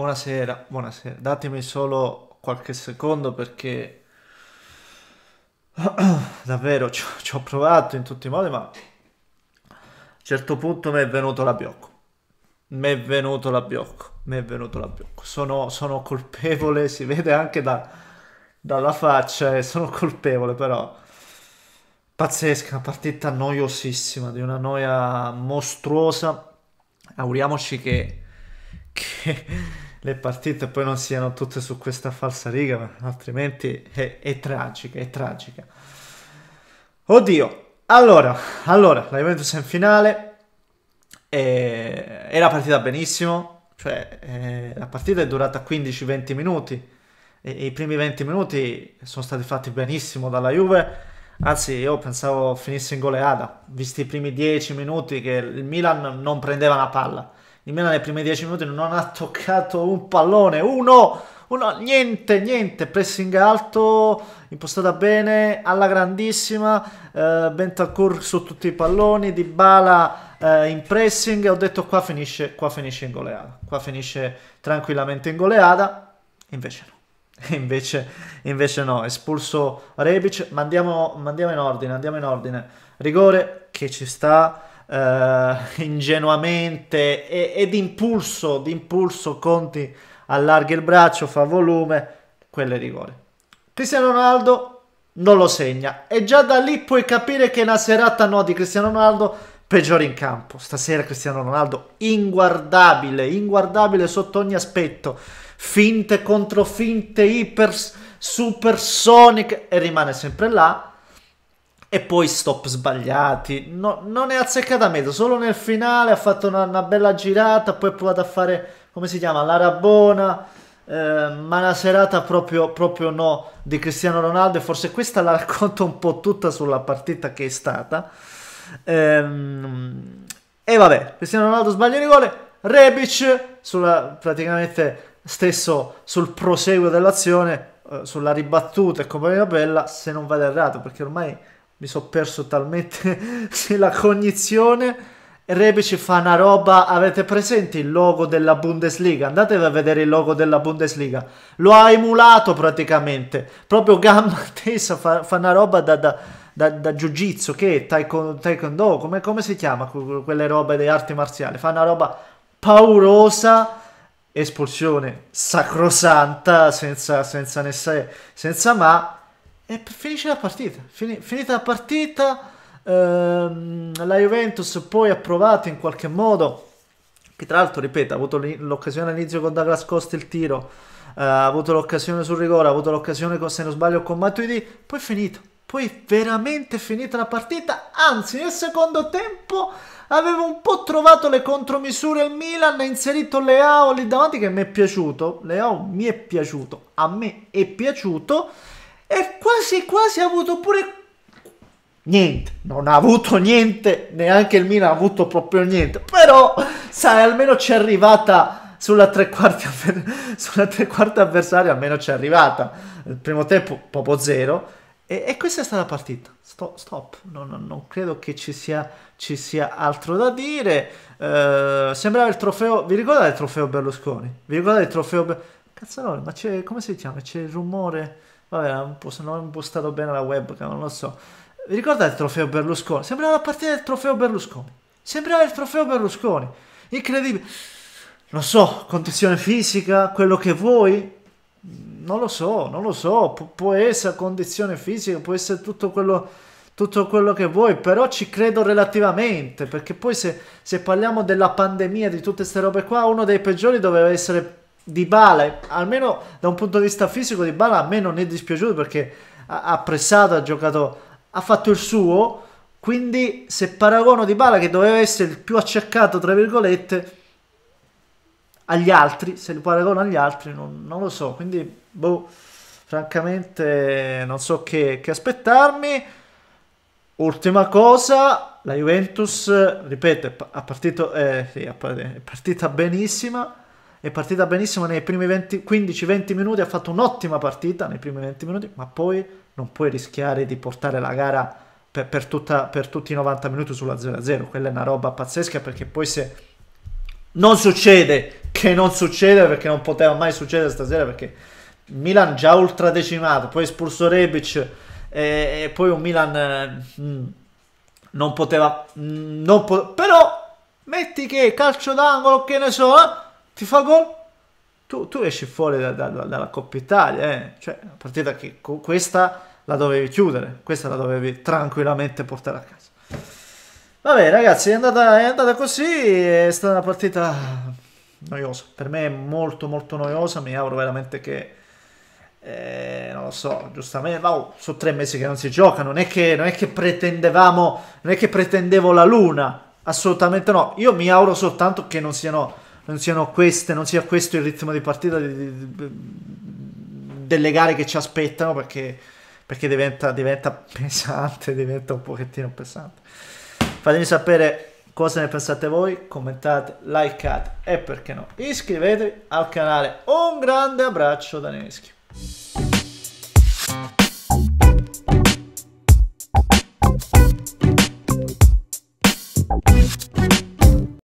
buonasera, buonasera. Datemi solo qualche secondo perché davvero ci, ci, ho provato in tutti i modi, ma a un certo punto mi è venuto la biocco. Mi è venuto la biocco, mi è venuto la biocco. Sono, sono colpevole, si vede anche da, dalla faccia e eh, sono colpevole però. Pazzesca, una partita noiosissima, di una noia mostruosa. Auguriamoci che... che le partite poi non siano tutte su questa falsa riga, altrimenti è, è tragica, è tragica. Oddio, allora, allora, la Juventus in finale, e, era partita benissimo, cioè eh, la partita è durata 15-20 minuti, e, e i primi 20 minuti sono stati fatti benissimo dalla Juve, anzi io pensavo finisse in goleada, visti i primi 10 minuti che il Milan non prendeva la palla il Milan nei primi 10 minuti non ha toccato un pallone, uno, uno, niente, niente, pressing alto, impostata bene, alla grandissima, eh, Bentancur su tutti i palloni, Di Bala eh, in pressing, ho detto qua finisce, qua finisce in goleada, qua finisce tranquillamente in goleada, invece no. Invece, invece, no, espulso Rebic, ma andiamo, ma andiamo, in ordine, andiamo in ordine. Rigore che ci sta, eh, ingenuamente e, e d'impulso, d'impulso Conti allarga il braccio, fa volume, quelle rigore. Cristiano Ronaldo non lo segna e già da lì puoi capire che è una serata no di Cristiano Ronaldo peggiore in campo. Stasera Cristiano Ronaldo inguardabile, inguardabile sotto ogni aspetto. Finte contro finte, iper, supersonic e rimane sempre là e poi stop sbagliati. No, non è azzeccata a mezzo, solo nel finale ha fatto una, una, bella girata, poi ha provato a fare, come si chiama, la rabona, eh, ma la serata proprio, proprio no di Cristiano Ronaldo e forse questa la racconto un po' tutta sulla partita che è stata. Ehm, e vabbè, Cristiano Ronaldo sbaglia di rigore, Rebic sulla, praticamente stesso sul proseguo dell'azione, eh, sulla ribattuta e compagnia bella, se non vado errato, perché ormai mi sono perso talmente la cognizione. Rebici fa una roba, avete presente il logo della Bundesliga? Andatevi a vedere il logo della Bundesliga. Lo ha emulato praticamente. Proprio Gamma Tessa fa, fa, una roba da, da, da, da jiu-jitsu, che taekwondo, taekwondo come, come, si chiama quelle robe delle arti marziali? Fa una roba paurosa, espulsione sacrosanta, senza, senza, senza ma e eh, finisce la partita. Fin finita la partita, ehm, la Juventus poi ha provato in qualche modo, che tra l'altro, ripeto, ha avuto l'occasione all'inizio con Douglas Costa il tiro, eh, ha avuto l'occasione sul rigore, ha avuto l'occasione, con, se non sbaglio, con Matuidi, poi è finito. Poi è veramente finita la partita, anzi nel secondo tempo avevo un po' trovato le contromisure il Milan, ha inserito Leao lì davanti che mi è piaciuto, Leao mi è piaciuto, a me è piaciuto e quasi quasi ha avuto pure niente, non ha avuto niente, neanche il Milan ha avuto proprio niente, però sai almeno ci è arrivata sulla tre quarti, sulla tre quarti avversaria, almeno ci è arrivata, il primo tempo proprio zero, e, e, questa è stata la partita. Stop, stop. Non, non, non credo che ci sia, ci sia, altro da dire. Eh, sembrava il trofeo. Vi ricordate il trofeo Berlusconi? Vi ricordate il trofeo. Be... Cazzarone, ma come si chiama? C'è il rumore. Vabbè, un non ho impostato bene la webcam, non lo so. Vi ricordate il trofeo Berlusconi? Sembrava la partita del trofeo Berlusconi. Sembrava il trofeo Berlusconi. Incredibile. Non so, condizione fisica, quello che vuoi. Non lo so, non lo so. Pu può essere condizione fisica, può essere tutto quello tutto quello che vuoi, però ci credo relativamente, perché poi se, se parliamo della pandemia, di tutte queste robe qua, uno dei peggiori doveva essere di Bala, almeno da un punto di vista fisico, Di Bala a me non è dispiaciuto perché ha, ha pressato, ha giocato, ha fatto il suo. Quindi se paragono Di Bala che doveva essere il più accercato, tra virgolette, agli altri, se lo paragono agli altri, non, non lo so. Quindi, boh, francamente non so che, che aspettarmi. Ultima cosa, la Juventus, ripeto, è, partito, eh, sì, è partita benissima è partita benissimo nei primi 15-20 minuti, ha fatto un'ottima partita nei primi 20 minuti, ma poi non puoi rischiare di portare la gara per, per, tutta, per tutti i 90 minuti sulla 0-0, quella è una roba pazzesca perché poi se non succede, che non succede perché non poteva mai succedere stasera perché Milan già ultradecimato, poi espulso Rebic e, e poi un Milan eh, mm, non poteva... Mh, mm, non po- però metti che calcio d'angolo, che ne so... Eh? ti fa gol, tu, tu esci fuori da, da, dalla Coppa Italia, eh. cioè una partita che questa la dovevi chiudere, questa la dovevi tranquillamente portare a casa. Vabbè ragazzi, è andata, è andata così, è stata una partita noiosa, per me molto molto noiosa, mi auguro veramente che... Eh, non lo so, giustamente, ma oh, sono tre mesi che non si gioca, non è che, non è che pretendevamo, non è che pretendevo la luna, assolutamente no, io mi auguro soltanto che non siano non siano queste, non sia questo il ritmo di partita di, di, di, delle gare che ci aspettano perché, perché diventa, diventa, pesante, diventa un pochettino pesante. Fatemi sapere cosa ne pensate voi, commentate, likeate e perché no, iscrivetevi al canale. Un grande abbraccio da Neschi.